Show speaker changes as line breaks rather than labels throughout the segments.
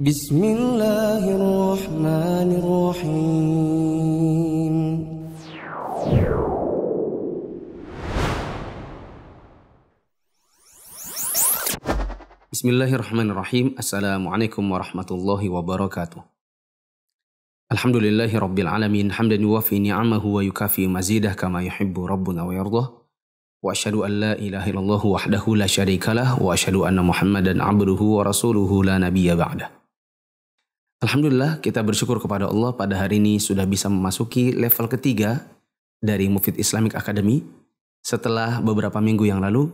بسم الله الرحمن الرحيم بسم الله الرحمن الرحيم السلام عليكم ورحمة الله وبركاته الحمد لله رب العالمين حمدا يوافي نعمه ويكافي مزيده كما يحب ربنا ويرضاه وأشهد أن لا إله إلا الله وحده لا شريك له وأشهد أن محمدا عبده ورسوله لا نبي بعده Alhamdulillah kita bersyukur kepada Allah pada hari ini sudah bisa memasuki level ketiga dari Mufid Islamic Academy. Setelah beberapa minggu yang lalu,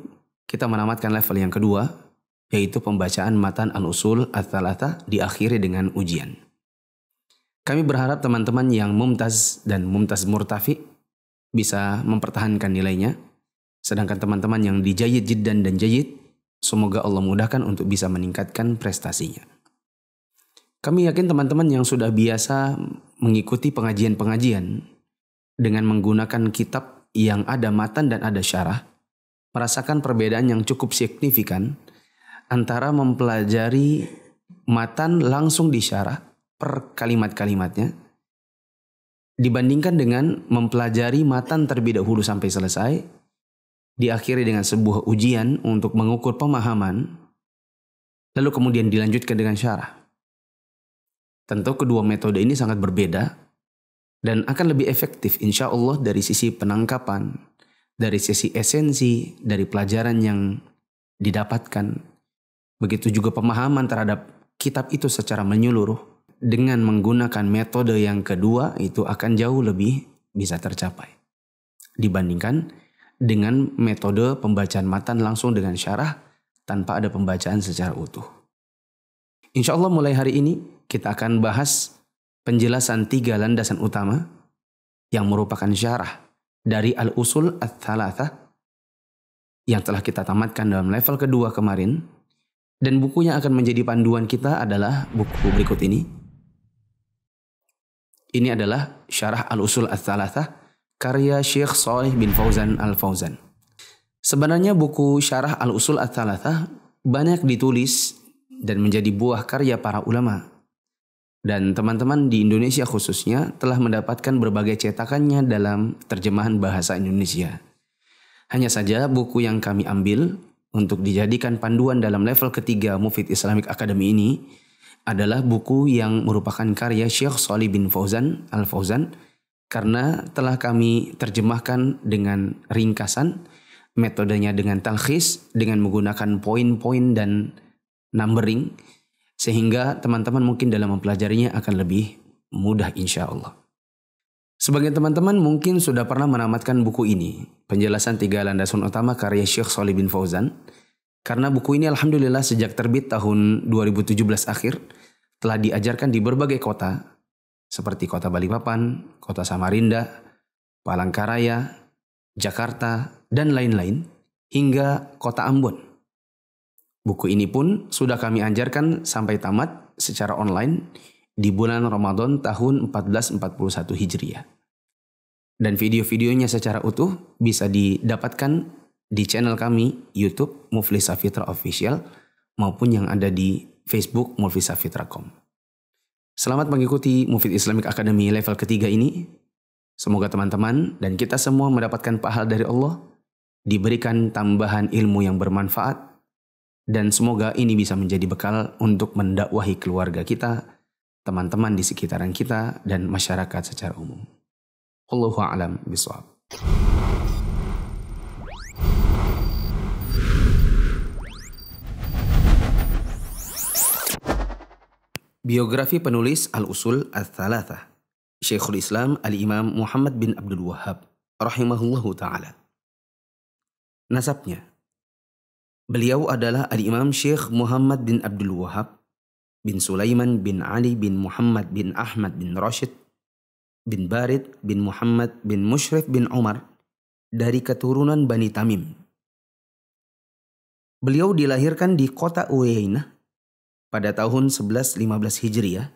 kita menamatkan level yang kedua, yaitu pembacaan matan al-usul at-talata diakhiri dengan ujian. Kami berharap teman-teman yang mumtaz dan mumtaz murtafi bisa mempertahankan nilainya. Sedangkan teman-teman yang dijayid jiddan dan jayid, semoga Allah mudahkan untuk bisa meningkatkan prestasinya. Kami yakin teman-teman yang sudah biasa mengikuti pengajian-pengajian dengan menggunakan kitab yang ada matan dan ada syarah, merasakan perbedaan yang cukup signifikan antara mempelajari matan langsung di syarah per kalimat-kalimatnya dibandingkan dengan mempelajari matan terlebih dahulu sampai selesai diakhiri dengan sebuah ujian untuk mengukur pemahaman lalu kemudian dilanjutkan dengan syarah Tentu kedua metode ini sangat berbeda dan akan lebih efektif insya Allah dari sisi penangkapan, dari sisi esensi, dari pelajaran yang didapatkan. Begitu juga pemahaman terhadap kitab itu secara menyeluruh dengan menggunakan metode yang kedua itu akan jauh lebih bisa tercapai. Dibandingkan dengan metode pembacaan matan langsung dengan syarah tanpa ada pembacaan secara utuh. Insya Allah mulai hari ini kita akan bahas penjelasan tiga landasan utama yang merupakan syarah dari Al-Usul al thalatha yang telah kita tamatkan dalam level kedua kemarin dan bukunya akan menjadi panduan kita adalah buku berikut ini. Ini adalah Syarah Al-Usul al thalatha karya Syekh Saleh bin Fauzan Al-Fauzan. Sebenarnya buku Syarah Al-Usul al thalatha banyak ditulis dan menjadi buah karya para ulama dan teman-teman di Indonesia khususnya telah mendapatkan berbagai cetakannya dalam terjemahan bahasa Indonesia. Hanya saja buku yang kami ambil untuk dijadikan panduan dalam level ketiga Mufid Islamic Academy ini adalah buku yang merupakan karya Syekh Salih bin Fauzan Al-Fauzan karena telah kami terjemahkan dengan ringkasan, metodenya dengan tangkis dengan menggunakan poin-poin dan numbering, sehingga teman-teman mungkin dalam mempelajarinya akan lebih mudah insya Allah. Sebagian teman-teman mungkin sudah pernah menamatkan buku ini, penjelasan tiga landasan utama karya Syekh Salih bin Fauzan, karena buku ini Alhamdulillah sejak terbit tahun 2017 akhir, telah diajarkan di berbagai kota, seperti kota Balikpapan, kota Samarinda, Palangkaraya, Jakarta, dan lain-lain, hingga kota Ambon. Buku ini pun sudah kami anjarkan sampai tamat secara online di bulan Ramadan tahun 1441 Hijriah. Dan video-videonya secara utuh bisa didapatkan di channel kami YouTube Mufli Safitra Official maupun yang ada di Facebook Mufli Safitracom. Selamat mengikuti Mufid Islamic Academy level ketiga ini. Semoga teman-teman dan kita semua mendapatkan pahala dari Allah, diberikan tambahan ilmu yang bermanfaat, dan semoga ini bisa menjadi bekal untuk mendakwahi keluarga kita, teman-teman di sekitaran kita, dan masyarakat secara umum. Allahu a'lam bishawab. Biografi penulis Al-Usul Al-Thalatha Syekhul Islam Al-Imam Muhammad bin Abdul Wahab Rahimahullahu Ta'ala Nasabnya Beliau adalah Al-Imam Syekh Muhammad bin Abdul Wahab bin Sulaiman bin Ali bin Muhammad bin Ahmad bin Rashid bin Barid bin Muhammad bin Mushrif bin Umar dari keturunan Bani Tamim. Beliau dilahirkan di kota Uyainah pada tahun 1115 Hijriah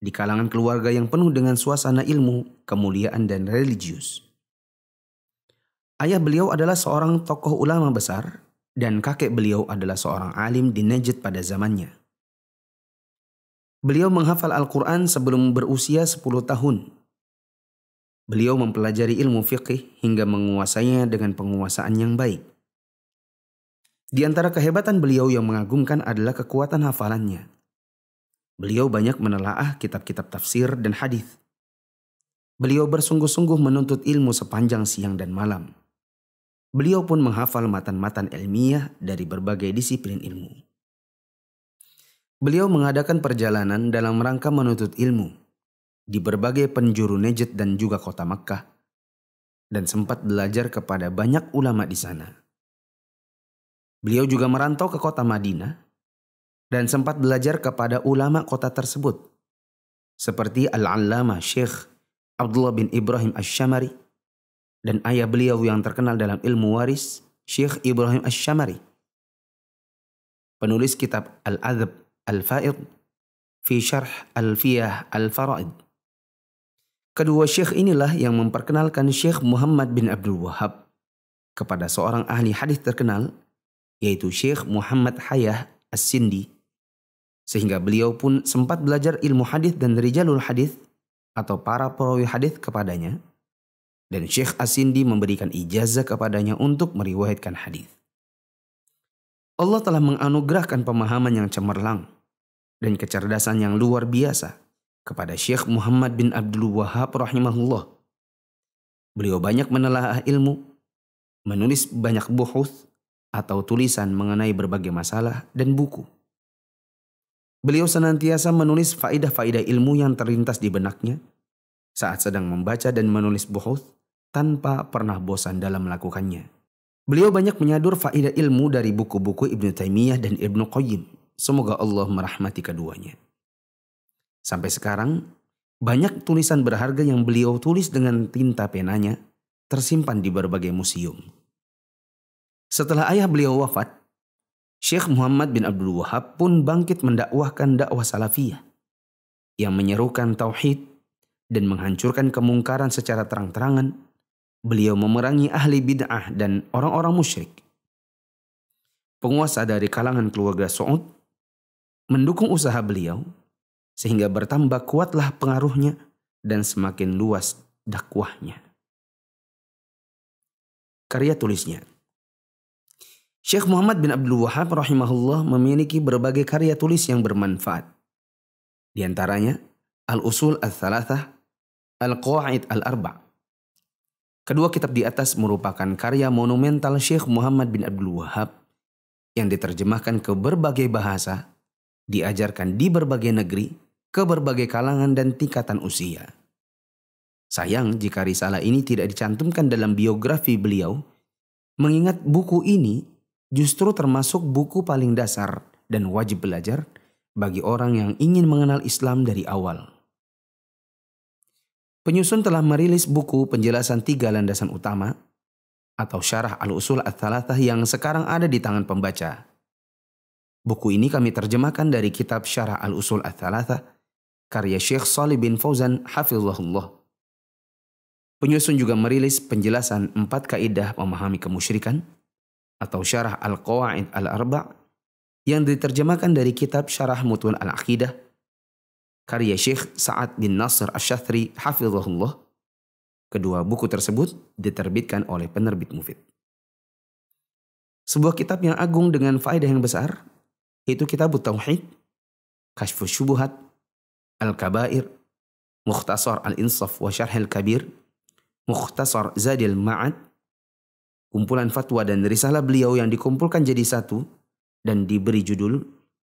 di kalangan keluarga yang penuh dengan suasana ilmu, kemuliaan dan religius. Ayah beliau adalah seorang tokoh ulama besar dan kakek beliau adalah seorang alim di Najd pada zamannya. Beliau menghafal Al-Quran sebelum berusia 10 tahun. Beliau mempelajari ilmu fiqih hingga menguasainya dengan penguasaan yang baik. Di antara kehebatan beliau yang mengagumkan adalah kekuatan hafalannya. Beliau banyak menelaah kitab-kitab tafsir dan hadis. Beliau bersungguh-sungguh menuntut ilmu sepanjang siang dan malam. Beliau pun menghafal matan-matan ilmiah dari berbagai disiplin ilmu. Beliau mengadakan perjalanan dalam rangka menuntut ilmu di berbagai penjuru Najd dan juga kota Mekkah dan sempat belajar kepada banyak ulama di sana. Beliau juga merantau ke kota Madinah dan sempat belajar kepada ulama kota tersebut seperti Al-Allamah Syekh Abdullah bin Ibrahim Asy-Syamari dan ayah beliau yang terkenal dalam ilmu waris, Syekh Ibrahim Ash-Shamari. Penulis kitab Al-Adab Al-Fa'id fi Syarh Al-Fiyah Al-Fara'id. Kedua syekh inilah yang memperkenalkan Syekh Muhammad bin Abdul Wahab kepada seorang ahli hadis terkenal yaitu Syekh Muhammad Hayah As-Sindi sehingga beliau pun sempat belajar ilmu hadis dan rijalul hadis atau para perawi hadis kepadanya dan Syekh Asindi memberikan ijazah kepadanya untuk meriwayatkan hadis. Allah telah menganugerahkan pemahaman yang cemerlang dan kecerdasan yang luar biasa kepada Syekh Muhammad bin Abdul Wahab rahimahullah. Beliau banyak menelaah ilmu, menulis banyak buhuth atau tulisan mengenai berbagai masalah dan buku. Beliau senantiasa menulis faidah-faidah ilmu yang terlintas di benaknya saat sedang membaca dan menulis buhuth tanpa pernah bosan dalam melakukannya. Beliau banyak menyadur faedah ilmu dari buku-buku Ibnu Taimiyah dan Ibnu Qayyim. Semoga Allah merahmati keduanya. Sampai sekarang, banyak tulisan berharga yang beliau tulis dengan tinta penanya tersimpan di berbagai museum. Setelah ayah beliau wafat, Syekh Muhammad bin Abdul Wahab pun bangkit mendakwahkan dakwah salafiyah yang menyerukan tauhid dan menghancurkan kemungkaran secara terang-terangan Beliau memerangi ahli bid'ah dan orang-orang musyrik. Penguasa dari kalangan keluarga Saud mendukung usaha beliau sehingga bertambah kuatlah pengaruhnya dan semakin luas dakwahnya. Karya tulisnya Syekh Muhammad bin Abdul Wahab rahimahullah memiliki berbagai karya tulis yang bermanfaat. Di antaranya Al-Usul Al-Thalathah, al quaid Al-Arba' Kedua kitab di atas merupakan karya monumental Syekh Muhammad bin Abdul Wahab yang diterjemahkan ke berbagai bahasa, diajarkan di berbagai negeri, ke berbagai kalangan dan tingkatan usia. Sayang jika risalah ini tidak dicantumkan dalam biografi beliau, mengingat buku ini justru termasuk buku paling dasar dan wajib belajar bagi orang yang ingin mengenal Islam dari awal. Penyusun telah merilis buku penjelasan tiga landasan utama atau syarah al-usul al-thalathah yang sekarang ada di tangan pembaca. Buku ini kami terjemahkan dari kitab syarah al-usul al-thalathah karya Syekh Salih bin Fauzan hafizullahullah. Penyusun juga merilis penjelasan empat kaidah memahami kemusyrikan atau syarah al-qawaid al-arba' yang diterjemahkan dari kitab syarah mutun al akidah karya Syekh Sa'ad bin Nasr Asyathri Hafizullah. Kedua buku tersebut diterbitkan oleh penerbit Mufid. Sebuah kitab yang agung dengan faedah yang besar, yaitu kitab Tauhid, Kashfus Shubuhat, Al-Kabair, Mukhtasar Al-Insaf wa Syarh Al-Kabir, Mukhtasar Zadil Ma'ad, kumpulan fatwa dan risalah beliau yang dikumpulkan jadi satu dan diberi judul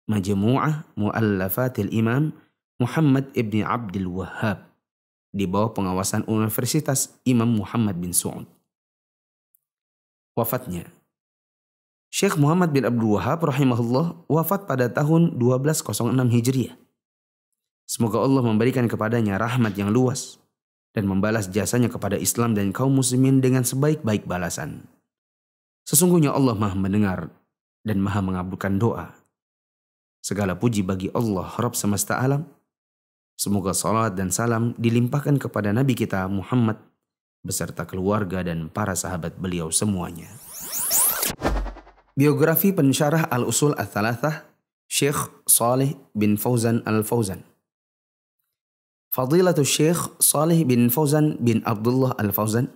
Majmu'ah Mu'allafatil Imam Muhammad ibni Abdul Wahab di bawah pengawasan Universitas Imam Muhammad bin Su'ud. Wafatnya Syekh Muhammad bin Abdul Wahab rahimahullah wafat pada tahun 1206 Hijriah. Semoga Allah memberikan kepadanya rahmat yang luas dan membalas jasanya kepada Islam dan kaum muslimin dengan sebaik-baik balasan. Sesungguhnya Allah maha mendengar dan maha mengabulkan doa. Segala puji bagi Allah Rabb semesta alam Semoga salat dan salam dilimpahkan kepada Nabi kita Muhammad beserta keluarga dan para sahabat beliau semuanya. Biografi pensyarah Al-Usul Al-Thalathah Syekh Salih bin Fauzan Al-Fauzan Fadilatul Syekh Salih bin Fauzan bin Abdullah Al-Fauzan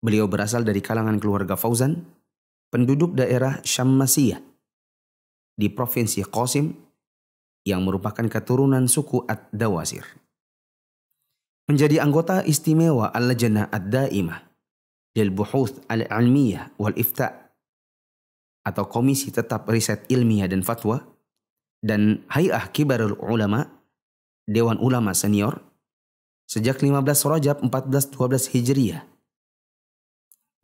Beliau berasal dari kalangan keluarga Fauzan, penduduk daerah Syammasiyah di Provinsi Qasim, yang merupakan keturunan suku Ad-Dawasir. Menjadi anggota istimewa Al-Jannah Ad-Daimah dil Buhuth Al-Ilmiyah wal Ifta atau Komisi Tetap Riset Ilmiah dan Fatwa dan Hay'ah Kibarul Ulama Dewan Ulama Senior sejak 15 Rajab 1412 Hijriah.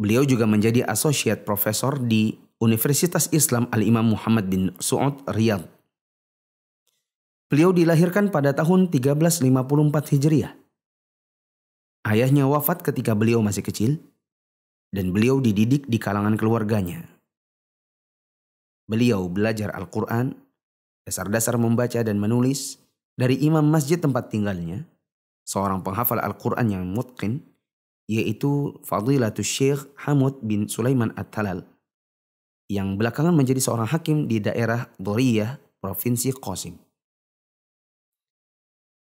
Beliau juga menjadi Associate Profesor di Universitas Islam Al-Imam Muhammad bin Su'ud Riyadh Beliau dilahirkan pada tahun 1354 Hijriah. Ayahnya wafat ketika beliau masih kecil dan beliau dididik di kalangan keluarganya. Beliau belajar Al-Quran, dasar-dasar membaca dan menulis dari imam masjid tempat tinggalnya, seorang penghafal Al-Quran yang mutqin, yaitu Fadilatul Syekh Hamud bin Sulaiman At-Talal, yang belakangan menjadi seorang hakim di daerah Doriyah, Provinsi Qasim.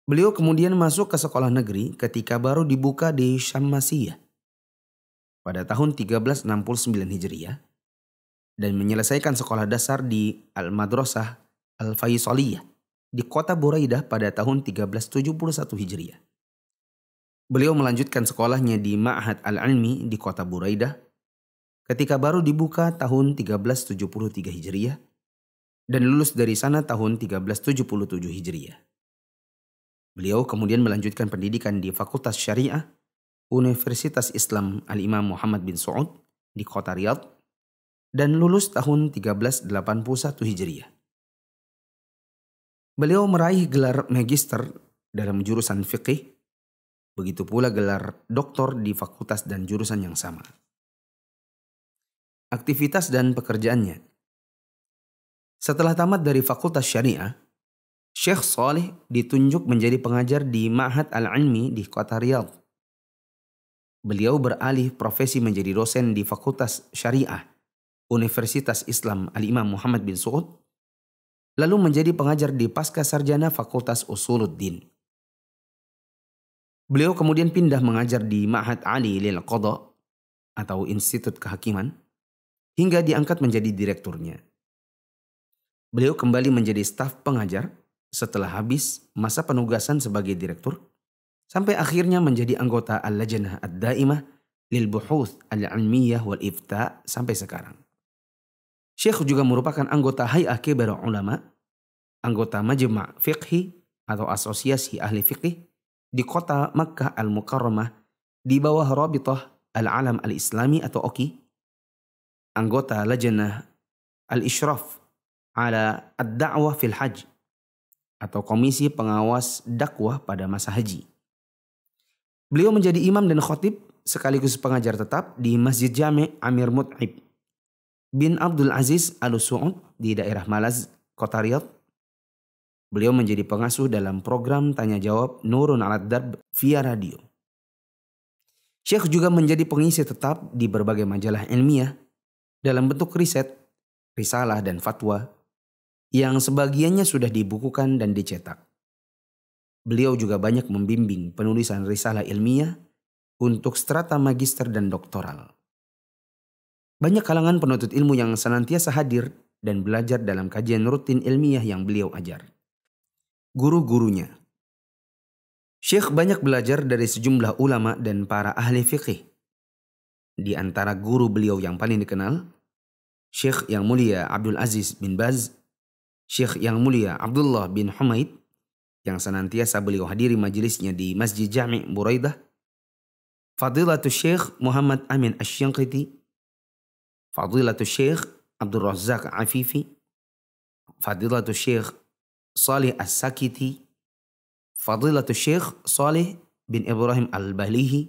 Beliau kemudian masuk ke sekolah negeri ketika baru dibuka di Syammasiyah pada tahun 1369 Hijriah dan menyelesaikan sekolah dasar di Al-Madrasah Al-Faisaliyah di kota Buraidah pada tahun 1371 Hijriah. Beliau melanjutkan sekolahnya di Ma'had Al-Ilmi di kota Buraidah ketika baru dibuka tahun 1373 Hijriah dan lulus dari sana tahun 1377 Hijriah. Beliau kemudian melanjutkan pendidikan di Fakultas Syariah Universitas Islam Al-Imam Muhammad bin Saud di kota Riyadh dan lulus tahun 1381 Hijriah. Beliau meraih gelar magister dalam jurusan Fiqih, begitu pula gelar doktor di fakultas dan jurusan yang sama. Aktivitas dan pekerjaannya Setelah tamat dari Fakultas Syariah, Syekh Saleh ditunjuk menjadi pengajar di Ma'had Al-Ilmi di kota Riyadh. Beliau beralih profesi menjadi dosen di Fakultas Syariah Universitas Islam Al-Imam Muhammad bin Suud, lalu menjadi pengajar di Pasca Sarjana Fakultas Usuluddin. Beliau kemudian pindah mengajar di Ma'had Ali Lil Qadha atau Institut Kehakiman hingga diangkat menjadi direkturnya. Beliau kembali menjadi staf pengajar setelah habis masa penugasan sebagai direktur, sampai akhirnya menjadi anggota Al-Lajnah Ad-Daimah lil Buhuth Al-Ilmiyah wal Ifta sampai sekarang. Syekh juga merupakan anggota Hay'ah Kibar Ulama, anggota Majma' Fiqhi atau Asosiasi Ahli Fiqih di kota Makkah Al-Mukarramah di bawah Rabitah Al-Alam Al-Islami atau OKI, anggota Lajnah Al-Ishraf ala Ad-Da'wah fil Hajj atau Komisi Pengawas Dakwah pada masa haji. Beliau menjadi imam dan khotib sekaligus pengajar tetap di Masjid Jame' Amir Mut'ib bin Abdul Aziz Al Suud di daerah Malaz, Kota Riyadh. Beliau menjadi pengasuh dalam program tanya jawab Nurun Alat Darb via radio. Syekh juga menjadi pengisi tetap di berbagai majalah ilmiah dalam bentuk riset, risalah dan fatwa yang sebagiannya sudah dibukukan dan dicetak. Beliau juga banyak membimbing penulisan risalah ilmiah untuk strata magister dan doktoral. Banyak kalangan penuntut ilmu yang senantiasa hadir dan belajar dalam kajian rutin ilmiah yang beliau ajar. Guru-gurunya Syekh banyak belajar dari sejumlah ulama dan para ahli fikih. Di antara guru beliau yang paling dikenal, Syekh yang mulia Abdul Aziz bin Baz Syekh yang mulia Abdullah bin Humaid yang senantiasa beliau hadiri majelisnya di Masjid Jami' Buraidah, Fadilatul Syekh Muhammad Amin Asyanqiti, Fadilatul Syekh Abdul Razzaq Afifi, Fadilatul Syekh Salih As-Sakiti, Fadilatul Syekh Salih bin Ibrahim Al-Balihi,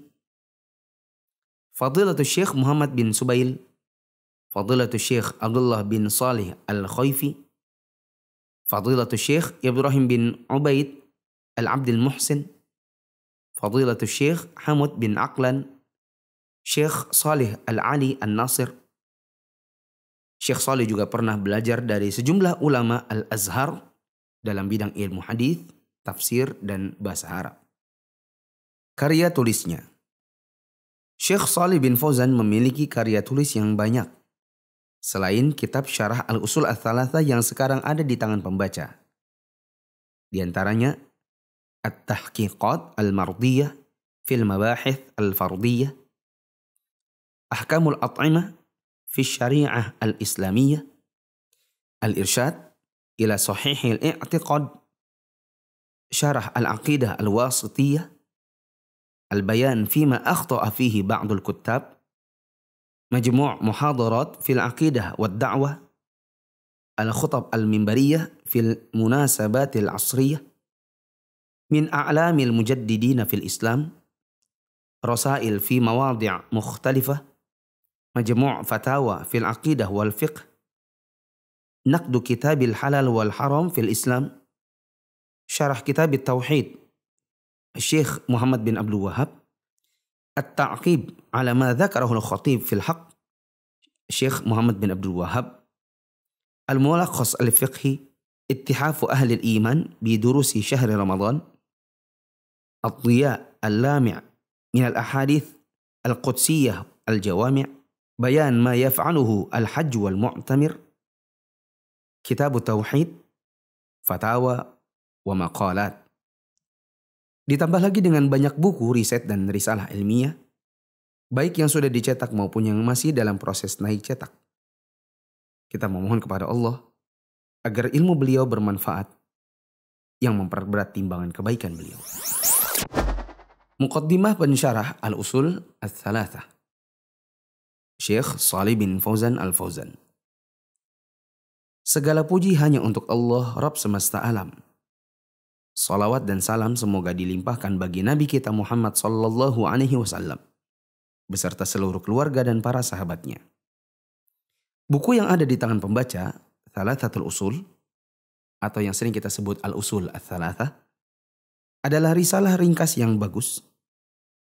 Fadilatul Syekh Muhammad bin Subail, Fadilatul Syekh Abdullah bin Salih Al-Khaifi, فضيلة الشيخ إبراهيم بن عبيد العبد المحسن فضيلة الشيخ حمد بن عقلن Syekh صالح Al-Ali An-Nasir. Syekh Saleh juga pernah belajar dari sejumlah ulama Al-Azhar dalam bidang ilmu hadis, tafsir, dan bahasa Arab. Karya tulisnya Syekh Saleh bin Fauzan memiliki karya tulis yang banyak selain kitab Syarah Al-Usul Al-Thalatha yang sekarang ada di tangan pembaca. Di antaranya, At-Tahqiqat Al-Mardiyah Fil Mabahith Al-Fardiyah, Ahkamul At'imah Fi Syariah Al-Islamiyah, Al-Irsyad Ila al I'tiqad, Syarah Al-Aqidah Al-Wasitiyah, Al-Bayan Fima Akhta'a Fihi Ba'dul Kuttab, مجموع محاضرات في العقيدة والدعوة الخطب المنبرية في المناسبات العصرية من أعلام المجددين في الإسلام رسائل في مواضع مختلفة مجموع فتاوى في العقيدة والفقه نقد كتاب الحلال والحرام في الإسلام شرح كتاب التوحيد الشيخ محمد بن عبد الوهاب التعقيب على ما ذكره الخطيب في الحق الشيخ محمد بن عبد الوهاب الملخص الفقهي اتحاف أهل الإيمان بدروس شهر رمضان الضياء اللامع من الأحاديث القدسية الجوامع بيان ما يفعله الحج والمعتمر كتاب التوحيد فتاوى ومقالات Ditambah lagi dengan banyak buku, riset, dan risalah ilmiah, baik yang sudah dicetak maupun yang masih dalam proses naik cetak. Kita memohon kepada Allah agar ilmu beliau bermanfaat yang memperberat timbangan kebaikan beliau. Muqaddimah pensyarah Al-Usul Al-Thalatha Syekh Salih bin Fauzan Al-Fauzan Segala puji hanya untuk Allah Rabb semesta alam Salawat dan salam semoga dilimpahkan bagi Nabi kita Muhammad Sallallahu Alaihi Wasallam, beserta seluruh keluarga dan para sahabatnya. Buku yang ada di tangan pembaca, Thalathatul Usul, atau yang sering kita sebut Al-Usul Al-Thalathah, adalah risalah ringkas yang bagus,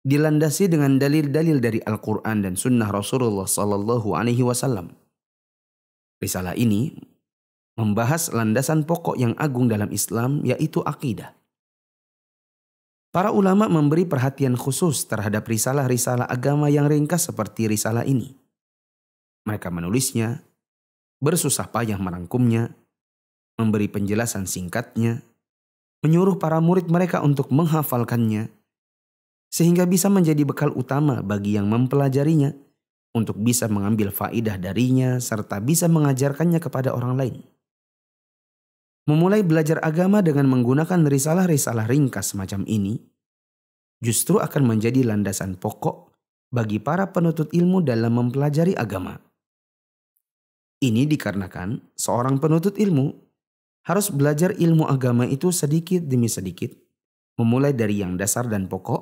dilandasi dengan dalil-dalil dari Al-Quran dan Sunnah Rasulullah Sallallahu Alaihi Wasallam. Risalah ini membahas landasan pokok yang agung dalam Islam yaitu akidah. Para ulama memberi perhatian khusus terhadap risalah-risalah agama yang ringkas seperti risalah ini. Mereka menulisnya, bersusah payah merangkumnya, memberi penjelasan singkatnya, menyuruh para murid mereka untuk menghafalkannya, sehingga bisa menjadi bekal utama bagi yang mempelajarinya untuk bisa mengambil faidah darinya serta bisa mengajarkannya kepada orang lain memulai belajar agama dengan menggunakan risalah-risalah ringkas semacam ini justru akan menjadi landasan pokok bagi para penuntut ilmu dalam mempelajari agama. Ini dikarenakan seorang penuntut ilmu harus belajar ilmu agama itu sedikit demi sedikit, memulai dari yang dasar dan pokok,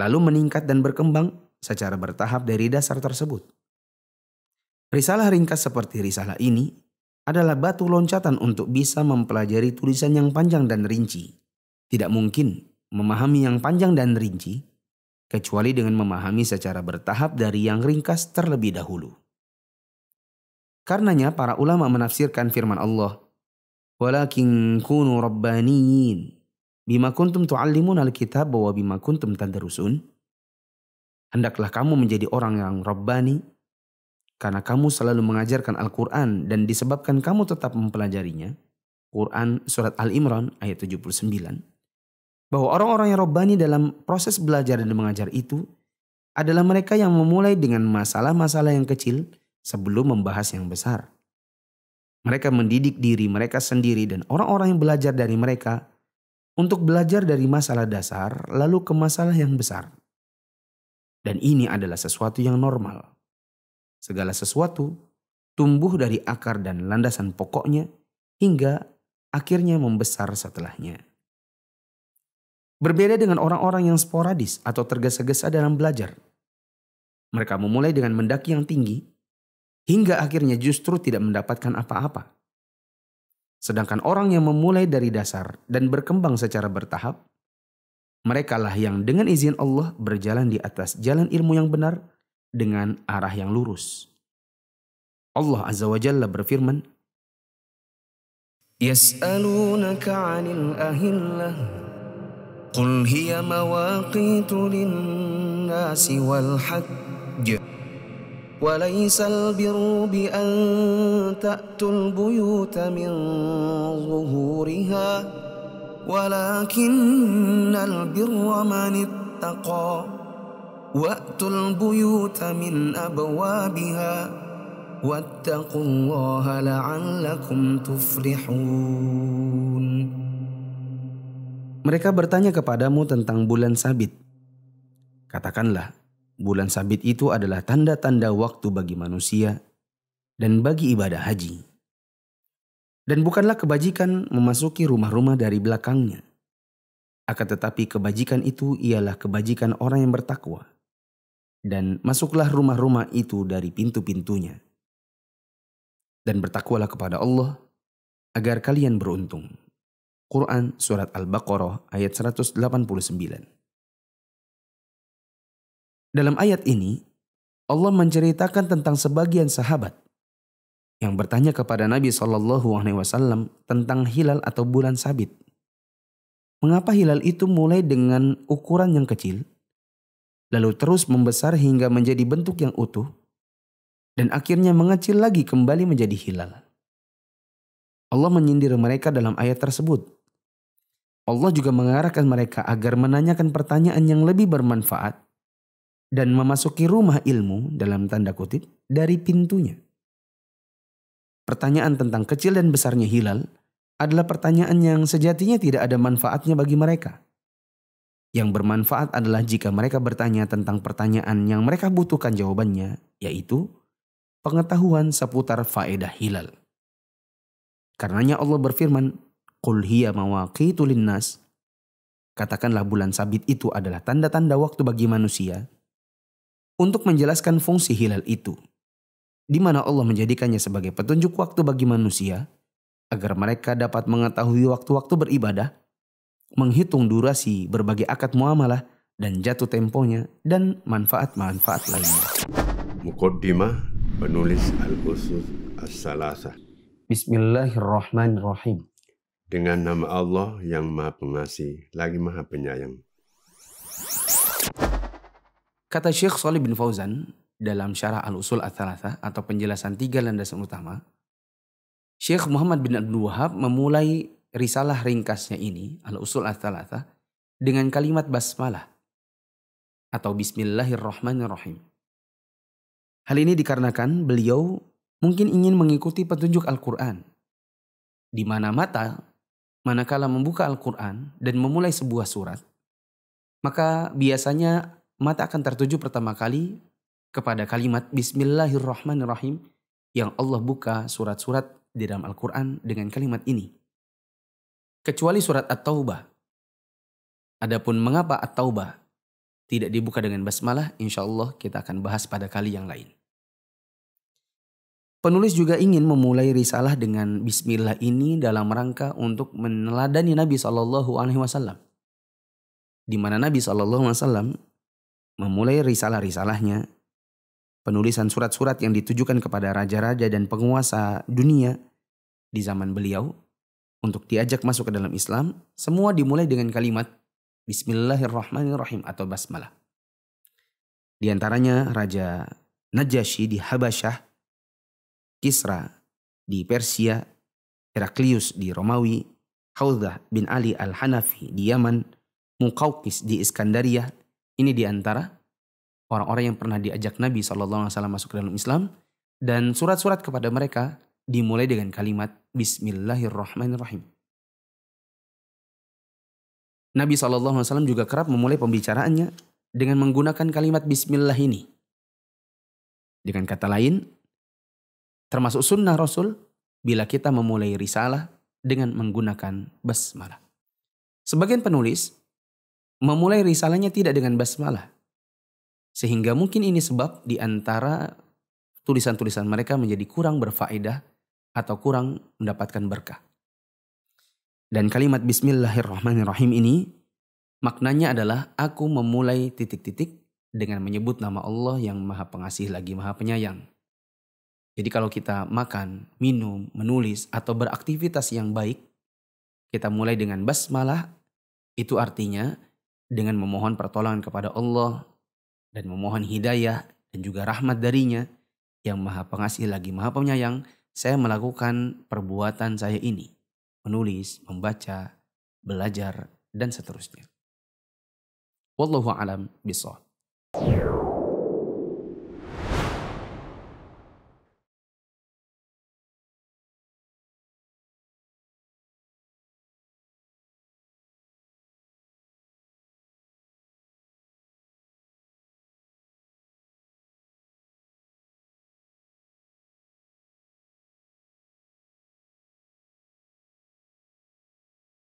lalu meningkat dan berkembang secara bertahap dari dasar tersebut. Risalah ringkas seperti risalah ini adalah batu loncatan untuk bisa mempelajari tulisan yang panjang dan rinci. Tidak mungkin memahami yang panjang dan rinci, kecuali dengan memahami secara bertahap dari yang ringkas terlebih dahulu. Karenanya para ulama menafsirkan firman Allah, "Walakin kunu rabbaniyin bima kuntum tu'allimun alkitab wa bima kuntum tadrusun." Hendaklah kamu menjadi orang yang rabbani, karena kamu selalu mengajarkan Al-Quran dan disebabkan kamu tetap mempelajarinya. Quran Surat Al-Imran ayat 79. Bahwa orang-orang yang robbani dalam proses belajar dan mengajar itu adalah mereka yang memulai dengan masalah-masalah yang kecil sebelum membahas yang besar. Mereka mendidik diri mereka sendiri dan orang-orang yang belajar dari mereka untuk belajar dari masalah dasar lalu ke masalah yang besar. Dan ini adalah sesuatu yang normal. Segala sesuatu tumbuh dari akar dan landasan pokoknya hingga akhirnya membesar setelahnya. Berbeda dengan orang-orang yang sporadis atau tergesa-gesa dalam belajar. Mereka memulai dengan mendaki yang tinggi hingga akhirnya justru tidak mendapatkan apa-apa. Sedangkan orang yang memulai dari dasar dan berkembang secara bertahap, merekalah yang dengan izin Allah berjalan di atas jalan ilmu yang benar dengan arah yang lurus. Allah Azza wa Jalla berfirman, Yas'alunaka 'anil ahillah Qul hiya mawaqitu lin wal hajj وليس البيوت من واتقوا الله لعلكم تفلحون Mereka bertanya kepadamu tentang bulan sabit. Katakanlah, bulan sabit itu adalah tanda-tanda waktu bagi manusia dan bagi ibadah haji. Dan bukanlah kebajikan memasuki rumah-rumah dari belakangnya. Akan tetapi kebajikan itu ialah kebajikan orang yang bertakwa dan masuklah rumah-rumah itu dari pintu-pintunya. Dan bertakwalah kepada Allah agar kalian beruntung. Quran Surat Al-Baqarah ayat 189 Dalam ayat ini, Allah menceritakan tentang sebagian sahabat yang bertanya kepada Nabi saw tentang hilal atau bulan sabit. Mengapa hilal itu mulai dengan ukuran yang kecil, lalu terus membesar hingga menjadi bentuk yang utuh, dan akhirnya mengecil lagi kembali menjadi hilal. Allah menyindir mereka dalam ayat tersebut. Allah juga mengarahkan mereka agar menanyakan pertanyaan yang lebih bermanfaat dan memasuki rumah ilmu dalam tanda kutip dari pintunya. Pertanyaan tentang kecil dan besarnya hilal adalah pertanyaan yang sejatinya tidak ada manfaatnya bagi mereka. Yang bermanfaat adalah jika mereka bertanya tentang pertanyaan yang mereka butuhkan jawabannya, yaitu pengetahuan seputar faedah hilal. Karenanya Allah berfirman, Qul hiya mawaqitu linnas. Katakanlah bulan sabit itu adalah tanda-tanda waktu bagi manusia untuk menjelaskan fungsi hilal itu, di mana Allah menjadikannya sebagai petunjuk waktu bagi manusia agar mereka dapat mengetahui waktu-waktu beribadah menghitung durasi berbagai akad muamalah dan jatuh temponya dan manfaat-manfaat lainnya. Mukaddimah penulis Al-Usul As-Salasah. Bismillahirrahmanirrahim. Dengan nama Allah yang Maha Pengasih lagi Maha Penyayang. Kata Syekh Salih bin Fauzan dalam syarah Al-Usul As-Salasah atau penjelasan tiga landasan utama, Syekh Muhammad bin Abdul Wahab memulai risalah ringkasnya ini, Al-Usul al dengan kalimat basmalah atau bismillahirrahmanirrahim. Hal ini dikarenakan beliau mungkin ingin mengikuti petunjuk Al-Quran. Di mana mata, manakala membuka Al-Quran dan memulai sebuah surat, maka biasanya mata akan tertuju pertama kali kepada kalimat Bismillahirrahmanirrahim yang Allah buka surat-surat di dalam Al-Quran dengan kalimat ini kecuali surat At-Taubah. Adapun mengapa At-Taubah tidak dibuka dengan basmalah, insya Allah kita akan bahas pada kali yang lain. Penulis juga ingin memulai risalah dengan bismillah ini dalam rangka untuk meneladani Nabi Shallallahu alaihi wasallam. Di mana Nabi Shallallahu alaihi wasallam memulai risalah-risalahnya penulisan surat-surat yang ditujukan kepada raja-raja dan penguasa dunia di zaman beliau untuk diajak masuk ke dalam Islam, semua dimulai dengan kalimat Bismillahirrahmanirrahim atau basmalah. Di antaranya Raja Najasyi di Habasyah, Kisra di Persia, Heraklius di Romawi, Haudah bin Ali al-Hanafi di Yaman, Mukaukis di Iskandaria. Ini di antara orang-orang yang pernah diajak Nabi SAW masuk ke dalam Islam dan surat-surat kepada mereka dimulai dengan kalimat Bismillahirrahmanirrahim. Nabi SAW juga kerap memulai pembicaraannya dengan menggunakan kalimat Bismillah ini. Dengan kata lain, termasuk sunnah Rasul bila kita memulai risalah dengan menggunakan basmalah. Sebagian penulis memulai risalahnya tidak dengan basmalah. Sehingga mungkin ini sebab di antara tulisan-tulisan mereka menjadi kurang berfaedah atau kurang mendapatkan berkah. Dan kalimat bismillahirrahmanirrahim ini maknanya adalah aku memulai titik-titik dengan menyebut nama Allah yang maha pengasih lagi maha penyayang. Jadi kalau kita makan, minum, menulis, atau beraktivitas yang baik, kita mulai dengan basmalah, itu artinya dengan memohon pertolongan kepada Allah dan memohon hidayah dan juga rahmat darinya yang maha pengasih lagi maha penyayang saya melakukan perbuatan saya ini, menulis, membaca, belajar, dan seterusnya. Wallahu alam bisawab.